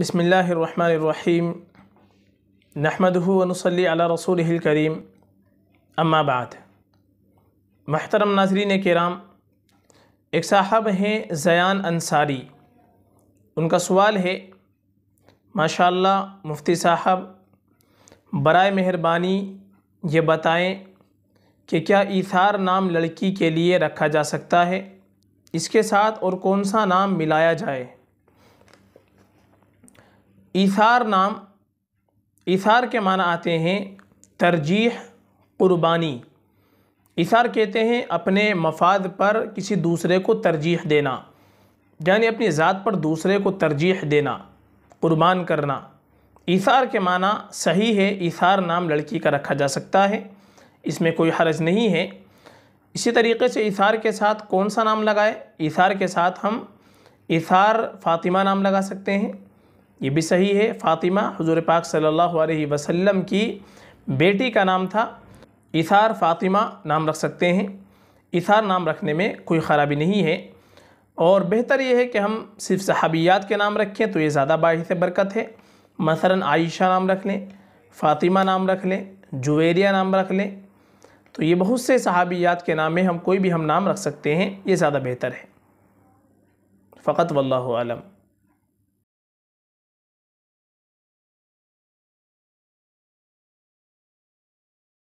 बसमीम नहमदनसली रसूल करीम अम्माबाद महतरम नाजरीन कराम एक साहब हैं ज़यान अंसारी उनका सवाल है माशाल्लाह मुफ्ती साहब बरए मेहरबानी ये बताएं कि क्या ईथार नाम लड़की के लिए रखा जा सकता है इसके साथ और कौन सा नाम मिलाया जाए इसार नाम इसार के माना आते हैं तरजीह क़ुरबानी इसार कहते हैं अपने मफाद पर किसी दूसरे को तरजीह देना यानी अपनी ज़ात पर दूसरे को तरजीह देना क़ुरबान करना इसार के माना सही है इसार नाम लड़की का रखा जा सकता है इसमें कोई हरज नहीं है इसी तरीके से इसार के साथ कौन सा नाम लगाए इसार के साथ हम इसार फ़ातिमा नाम लगा सकते हैं ये भी सही है फ़ातिमा हजूर पाक सल्लल्लाहु अलैहि वसल्लम की बेटी का नाम था इसार फ़ातिमा नाम रख सकते हैं इसार नाम रखने में कोई ख़राबी नहीं है और बेहतर यह है कि हम सिर्फ सहाबियात के नाम रखें तो ये ज़्यादा से बरकत है मसलन आयशा नाम रख लें फ़ातिमा नाम रख लें जुवेरिया नाम रख लें तो ये बहुत से सहाबियात के नाम में हम कोई भी हम नाम रख सकते हैं ये ज़्यादा बेहतर है फ़कत वल्लम